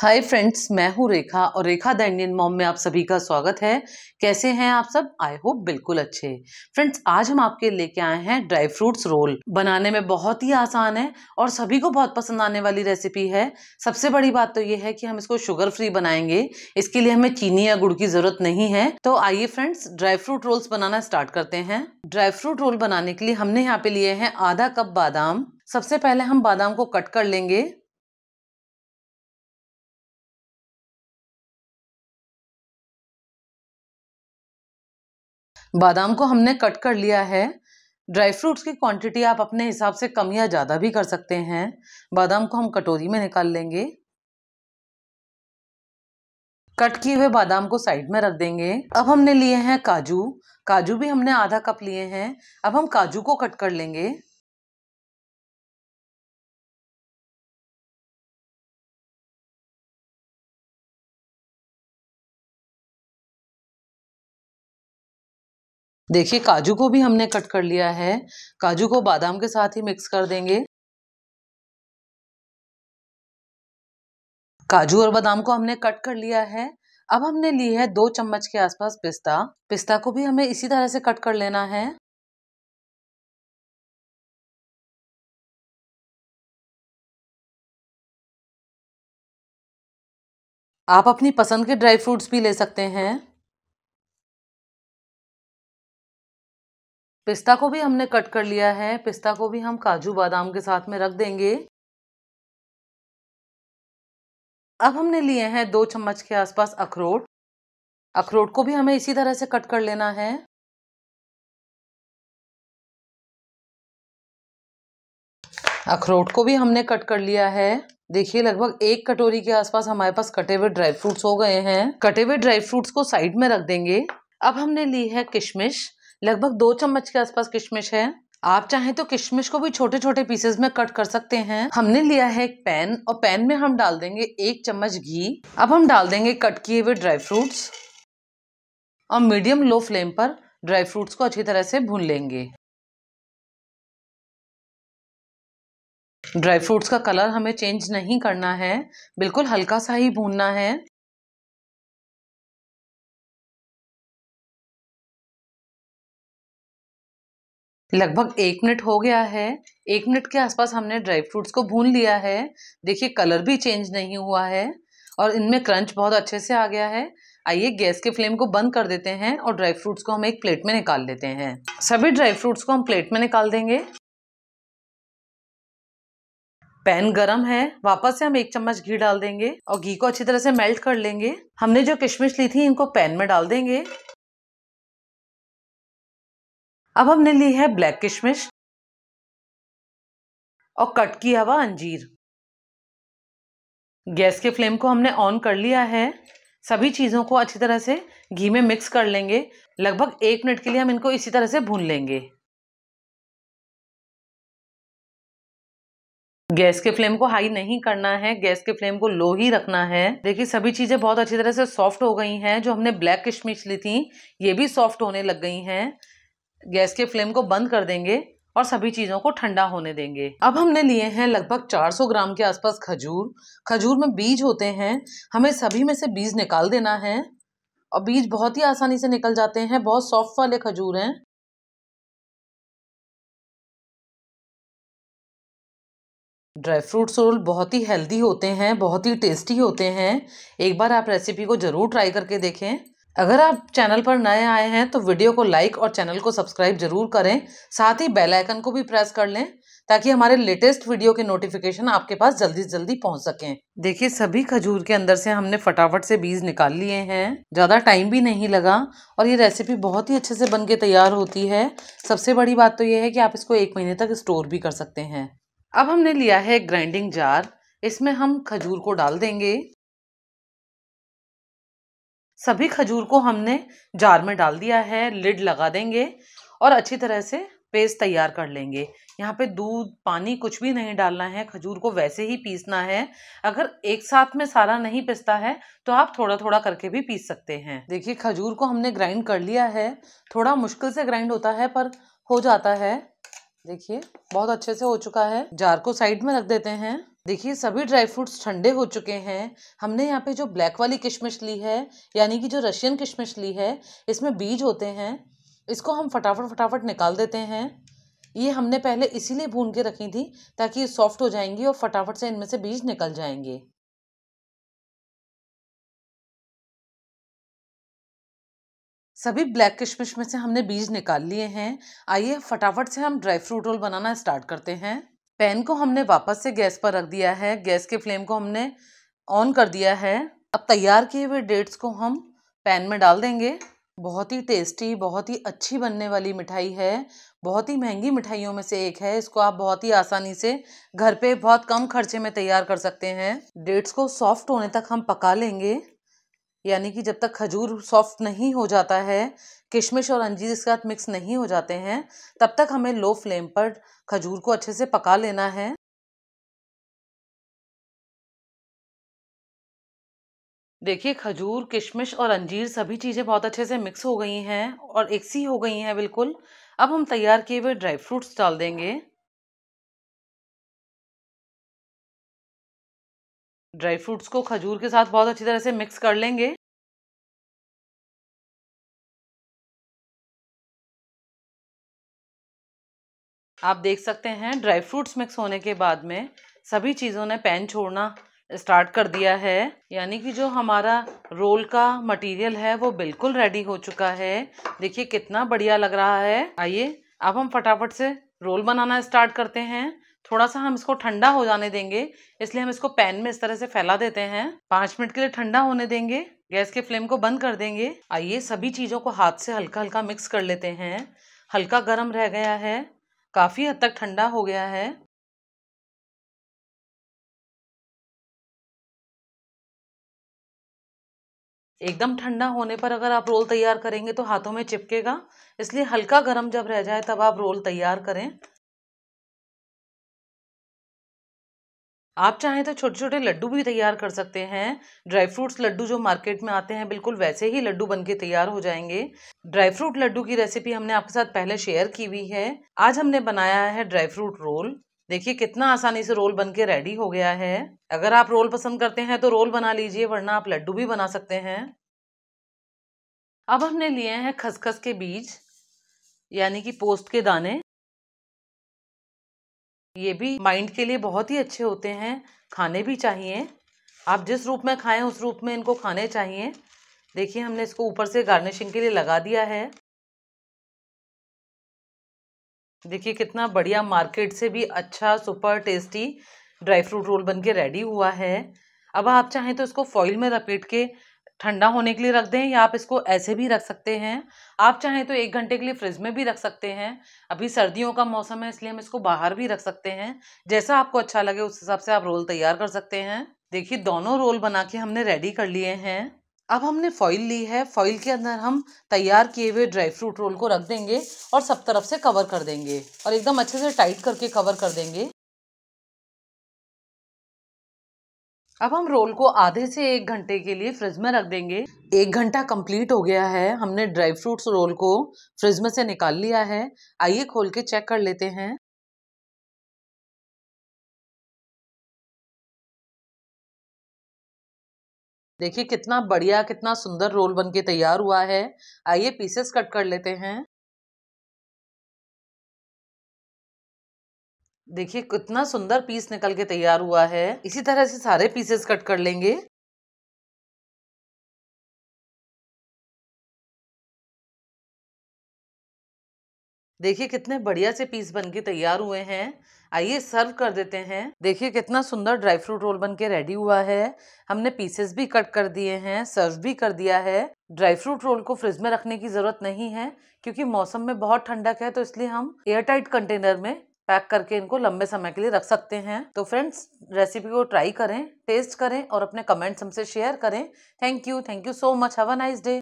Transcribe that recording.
hi friends मैं हूँ रेखा और रेखा द इंडियन मॉम में आप सभी का स्वागत है कैसे हैं आप सब आई होप बिल्कुल अच्छे फ्रेंड्स आज हम आपके लेके आए हैं ड्राई फ्रूट्स रोल बनाने में बहुत ही आसान है और सभी को बहुत पसंद आने वाली रेसिपी है सबसे बड़ी बात तो ये है कि हम इसको शुगर फ्री बनाएंगे इसके लिए हमें चीनी या गुड़ की जरूरत नहीं है तो आइए फ्रेंड्स ड्राई फ्रूट रोल्स बनाना स्टार्ट करते हैं ड्राई फ्रूट रोल बनाने के लिए हमने यहाँ पे लिए हैं आधा कप बादाम सबसे पहले हम बादाम को कट कर लेंगे बादाम को हमने कट कर लिया है ड्राई फ्रूट्स की क्वांटिटी आप अपने हिसाब से कम या ज़्यादा भी कर सकते हैं बादाम को हम कटोरी में निकाल लेंगे कट किए हुए बादाम को साइड में रख देंगे अब हमने लिए हैं काजू काजू भी हमने आधा कप लिए हैं अब हम काजू को कट कर लेंगे देखिए काजू को भी हमने कट कर लिया है काजू को बादाम के साथ ही मिक्स कर देंगे काजू और बादाम को हमने कट कर लिया है अब हमने ली है दो चम्मच के आसपास पिस्ता पिस्ता को भी हमें इसी तरह से कट कर लेना है आप अपनी पसंद के ड्राई फ्रूट्स भी ले सकते हैं पिस्ता को भी हमने कट कर लिया है पिस्ता को भी हम काजू बादाम के साथ में रख देंगे अब हमने लिए हैं दो चम्मच के आसपास अखरोट अखरोट को भी हमें इसी तरह से कट कर लेना है अखरोट को भी हमने कट कर लिया है देखिए लगभग एक कटोरी के आसपास हमारे पास कटे हुए ड्राई फ्रूट्स हो गए हैं कटे हुए ड्राई फ्रूट्स को साइड में रख देंगे अब हमने ली है किशमिश लगभग दो चम्मच के आसपास किशमिश है आप चाहें तो किशमिश को भी छोटे छोटे पीसेस में कट कर सकते हैं हमने लिया है एक पैन और पैन में हम डाल देंगे एक चम्मच घी अब हम डाल देंगे कट किए हुए ड्राई फ्रूट्स और मीडियम लो फ्लेम पर ड्राई फ्रूट्स को अच्छी तरह से भून लेंगे ड्राई फ्रूट्स का कलर हमें चेंज नहीं करना है बिल्कुल हल्का सा ही भूनना है लगभग एक मिनट हो गया है एक मिनट के आसपास हमने ड्राई फ्रूट्स को भून लिया है देखिए कलर भी चेंज नहीं हुआ है और इनमें क्रंच बहुत अच्छे से आ गया है आइए गैस के फ्लेम को बंद कर देते हैं और ड्राई फ्रूट्स को हम एक प्लेट में निकाल लेते हैं सभी ड्राई फ्रूट्स को हम प्लेट में निकाल देंगे पैन गरम है वापस से हम एक चम्मच घी डाल देंगे और घी को अच्छी तरह से मेल्ट कर लेंगे हमने जो किशमिश ली थी इनको पैन में डाल देंगे अब हमने ली है ब्लैक किशमिश और कट किया हुआ अंजीर गैस के फ्लेम को हमने ऑन कर लिया है सभी चीज़ों को अच्छी तरह से घी में मिक्स कर लेंगे लगभग एक मिनट के लिए हम इनको इसी तरह से भून लेंगे गैस के फ्लेम को हाई नहीं करना है गैस के फ्लेम को लो ही रखना है देखिए सभी चीज़ें बहुत अच्छी तरह से सॉफ्ट हो गई हैं जो हमने ब्लैक किशमिश ली थी ये भी सॉफ्ट होने लग गई हैं गैस के फ्लेम को बंद कर देंगे और सभी चीज़ों को ठंडा होने देंगे अब हमने लिए हैं लगभग 400 ग्राम के आसपास खजूर खजूर में बीज होते हैं हमें सभी में से बीज निकाल देना है और बीज बहुत ही आसानी से निकल जाते हैं बहुत सॉफ्ट वाले खजूर हैं ड्राई फ्रूट रोल बहुत ही हेल्दी होते हैं बहुत ही टेस्टी होते हैं एक बार आप रेसिपी को ज़रूर ट्राई करके देखें अगर आप चैनल पर नए आए हैं तो वीडियो को लाइक और चैनल को सब्सक्राइब जरूर करें साथ ही बेल आइकन को भी प्रेस कर लें ताकि हमारे लेटेस्ट वीडियो के नोटिफिकेशन आपके पास जल्दी जल्दी पहुंच सकें देखिए सभी खजूर के अंदर से हमने फटाफट से बीज निकाल लिए हैं ज़्यादा टाइम भी नहीं लगा और ये रेसिपी बहुत ही अच्छे से बन के तैयार होती है सबसे बड़ी बात तो ये है कि आप इसको एक महीने तक स्टोर भी कर सकते हैं अब हमने लिया है ग्राइंडिंग जार इसमें हम खजूर को डाल देंगे सभी खजूर को हमने जार में डाल दिया है लिड लगा देंगे और अच्छी तरह से पेस्ट तैयार कर लेंगे यहाँ पे दूध पानी कुछ भी नहीं डालना है खजूर को वैसे ही पीसना है अगर एक साथ में सारा नहीं पिसता है तो आप थोड़ा थोड़ा करके भी पीस सकते हैं देखिए खजूर को हमने ग्राइंड कर लिया है थोड़ा मुश्किल से ग्राइंड होता है पर हो जाता है देखिए बहुत अच्छे से हो चुका है जार को साइड में रख देते हैं देखिए सभी ड्राई फ्रूट्स ठंडे हो चुके हैं हमने यहाँ पे जो ब्लैक वाली किशमिश ली है यानी कि जो रशियन किशमिश ली है इसमें बीज होते हैं इसको हम फटाफट फटाफट निकाल देते हैं ये हमने पहले इसीलिए भून के रखी थी ताकि ये सॉफ्ट हो जाएंगी और फटाफट से इनमें से बीज निकल जाएंगे सभी ब्लैक किशमिश में से हमने बीज निकाल लिए हैं आइए फटाफट से हम ड्राई फ्रूट रोल बनाना स्टार्ट करते हैं पैन को हमने वापस से गैस पर रख दिया है गैस के फ्लेम को हमने ऑन कर दिया है अब तैयार किए हुए डेट्स को हम पैन में डाल देंगे बहुत ही टेस्टी बहुत ही अच्छी बनने वाली मिठाई है बहुत ही महंगी मिठाइयों में से एक है इसको आप बहुत ही आसानी से घर पे बहुत कम खर्चे में तैयार कर सकते हैं डेट्स को सॉफ्ट होने तक हम पका लेंगे यानी कि जब तक खजूर सॉफ्ट नहीं हो जाता है किशमिश और अंजीर इसके साथ मिक्स नहीं हो जाते हैं तब तक हमें लो फ्लेम पर खजूर को अच्छे से पका लेना है देखिए खजूर किशमिश और अंजीर सभी चीज़ें बहुत अच्छे से मिक्स हो गई हैं और एक सी हो गई हैं बिल्कुल अब हम तैयार किए हुए ड्राई फ्रूट्स डाल देंगे ड्राई फ्रूट्स को खजूर के साथ बहुत अच्छी तरह से मिक्स कर लेंगे आप देख सकते हैं ड्राई फ्रूट्स मिक्स होने के बाद में सभी चीज़ों ने पैन छोड़ना स्टार्ट कर दिया है यानी कि जो हमारा रोल का मटेरियल है वो बिल्कुल रेडी हो चुका है देखिए कितना बढ़िया लग रहा है आइए अब हम फटाफट से रोल बनाना स्टार्ट करते हैं थोड़ा सा हम इसको ठंडा हो जाने देंगे इसलिए हम इसको पैन में इस तरह से फैला देते हैं पांच मिनट के लिए ठंडा होने देंगे गैस के फ्लेम को बंद कर देंगे आइए सभी चीज़ों को हाथ से हल्का हल्का मिक्स कर लेते हैं हल्का गर्म रह गया है काफ़ी हद तक ठंडा हो गया है एकदम ठंडा होने पर अगर आप रोल तैयार करेंगे तो हाथों में चिपकेगा इसलिए हल्का गर्म जब रह जाए तब आप रोल तैयार करें आप चाहें तो छोटे छोटे लड्डू भी तैयार कर सकते हैं ड्राई फ्रूट्स लड्डू जो मार्केट में आते हैं बिल्कुल वैसे ही लड्डू बनके तैयार हो जाएंगे ड्राई फ्रूट लड्डू की रेसिपी हमने आपके साथ पहले शेयर की हुई है आज हमने बनाया है ड्राई फ्रूट रोल देखिए कितना आसानी से रोल बन के रेडी हो गया है अगर आप रोल पसंद करते हैं तो रोल बना लीजिए वरना आप लड्डू भी बना सकते हैं अब हमने लिए हैं खसखस के बीज यानी कि पोस्त के दाने ये भी माइंड के लिए बहुत ही अच्छे होते हैं खाने भी चाहिए आप जिस रूप में खाएं उस रूप में इनको खाने चाहिए देखिए हमने इसको ऊपर से गार्निशिंग के लिए लगा दिया है देखिए कितना बढ़िया मार्केट से भी अच्छा super tasty dry fruit roll बन के रेडी हुआ है अब आप चाहें तो इसको फॉइल में लपेट के ठंडा होने के लिए रख दें या आप इसको ऐसे भी रख सकते हैं आप चाहें तो एक घंटे के लिए फ्रिज में भी रख सकते हैं अभी सर्दियों का मौसम है इसलिए हम इसको बाहर भी रख सकते हैं जैसा आपको अच्छा लगे उस हिसाब से आप रोल तैयार कर सकते हैं देखिए दोनों रोल बना के हमने रेडी कर लिए हैं अब हमने फॉइल ली है फॉइल के अंदर हम तैयार किए हुए ड्राई फ्रूट रोल को रख देंगे और सब तरफ से कवर कर देंगे और एकदम अच्छे से टाइट करके कवर कर देंगे अब हम रोल को आधे से एक घंटे के लिए फ्रिज में रख देंगे एक घंटा कंप्लीट हो गया है हमने ड्राई फ्रूट्स रोल को फ्रिज में से निकाल लिया है आइए खोल के चेक कर लेते हैं देखिए कितना बढ़िया कितना सुंदर रोल बन के तैयार हुआ है आइए पीसेस कट कर लेते हैं देखिए कितना सुंदर पीस निकल के तैयार हुआ है इसी तरह से सारे पीसेस कट कर लेंगे देखिए कितने बढ़िया से पीस बन के तैयार हुए हैं आइए सर्व कर देते हैं देखिए कितना सुंदर ड्राई फ्रूट रोल बन के रेडी हुआ है हमने पीसेस भी कट कर दिए हैं सर्व भी कर दिया है ड्राई फ्रूट रोल को फ्रिज में रखने की ज़रूरत नहीं है क्योंकि मौसम में बहुत ठंडक है तो इसलिए हम एयर टाइट कंटेनर में पैक करके इनको लंबे समय के लिए रख सकते हैं तो फ्रेंड्स रेसिपी को ट्राई करें टेस्ट करें और अपने कमेंट्स हमसे शेयर करें thank you thank you so much have a nice day